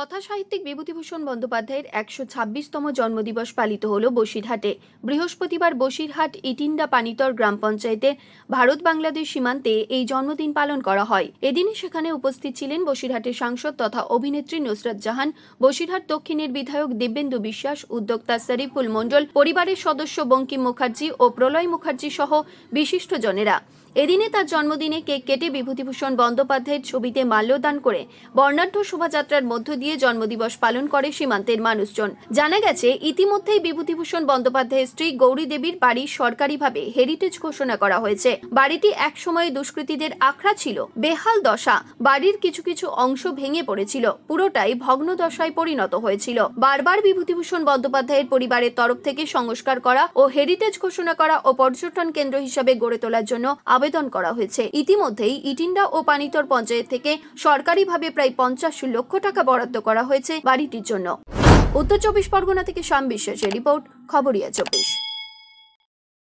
কথা সাহিত্যিক বিভূতিভূষণ বন্দ্যোপাধ্যায়ের একশো ছাব্বিশতম জন্মদিবস পালিত হল বসিরহাটে বৃহস্পতিবার বসিরহাট ইটিন্ডা পানিতর গ্রাম পঞ্চায়েতে ভারত বাংলাদেশ সীমান্তে এই জন্মদিন পালন করা হয় এদিন সেখানে উপস্থিত ছিলেন বসিরহাটের সাংসদ তথা অভিনেত্রী নুসরাত জাহান বসিরহাট দক্ষিণের বিধায়ক দিব্যেন্দু বিশ্বাস উদ্যোক্তা শরীফুল মণ্ডল পরিবারের সদস্য বঙ্কিম মুখার্জি ও প্রলয় মুখার্জি সহ বিশিষ্টজনেরা এদিনে তার জন্মদিনে কেক কেটে বিভূতিভূষণ বন্দ্যোপাধ্যায়ের ছবিতে মাল্যদান করে বর্ণাঢ্য শোভাযাত্রার মধ্য দিয়ে মিলিয়ে জন্মদিবস পালন করে সীমান্তের মানুষজন জানা গেছে ইতিমধ্যেই বিভূতিভূষণ বন্দ্যোপাধ্যায়ের স্ত্রী গৌরী দেবীর বাড়ি সরকারিভাবে হেরিটেজ ঘোষণা করা হয়েছে বাড়িটি এক সময় দুষ্কৃতীদের আখড়া ছিল বেহাল দশা বাড়ির কিছু কিছু অংশ ভেঙে পড়েছিল পুরোটাই ভগ্ন দশায় পরিণত হয়েছিল বারবার বিভূতিভূষণ বন্দ্যোপাধ্যায়ের পরিবারের তরফ থেকে সংস্কার করা ও হেরিটেজ ঘোষণা করা ও পর্যটন কেন্দ্র হিসাবে গড়ে তোলার জন্য আবেদন করা হয়েছে ইতিমধ্যেই ইটিন্ডা ও পানিতর পঞ্চায়েত থেকে সরকারিভাবে প্রায় পঞ্চাশ লক্ষ টাকা বরাদ্দ বরাদ্দ করা হয়েছে বাড়িটির জন্য উত্তর চব্বিশ পরগনা থেকে শ্যাম বিশ্বাসের রিপোর্ট খবরিয়া চব্বিশ